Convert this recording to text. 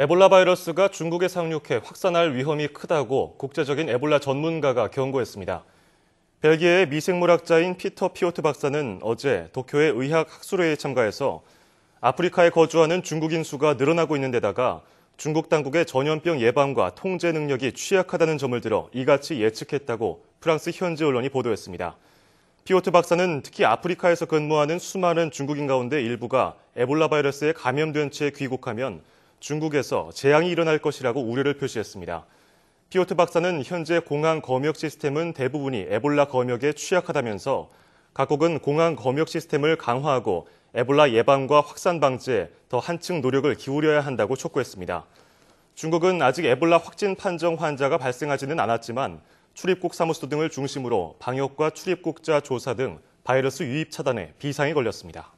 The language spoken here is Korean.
에볼라 바이러스가 중국에 상륙해 확산할 위험이 크다고 국제적인 에볼라 전문가가 경고했습니다. 벨기에의 미생물학자인 피터 피오트 박사는 어제 도쿄의 의학 학술회에 참가해서 아프리카에 거주하는 중국인 수가 늘어나고 있는 데다가 중국 당국의 전염병 예방과 통제 능력이 취약하다는 점을 들어 이같이 예측했다고 프랑스 현지 언론이 보도했습니다. 피오트 박사는 특히 아프리카에서 근무하는 수많은 중국인 가운데 일부가 에볼라 바이러스에 감염된 채 귀국하면 중국에서 재앙이 일어날 것이라고 우려를 표시했습니다. 피오트 박사는 현재 공항 검역 시스템은 대부분이 에볼라 검역에 취약하다면서 각국은 공항 검역 시스템을 강화하고 에볼라 예방과 확산 방지에 더 한층 노력을 기울여야 한다고 촉구했습니다. 중국은 아직 에볼라 확진 판정 환자가 발생하지는 않았지만 출입국 사무소 등을 중심으로 방역과 출입국자 조사 등 바이러스 유입 차단에 비상이 걸렸습니다.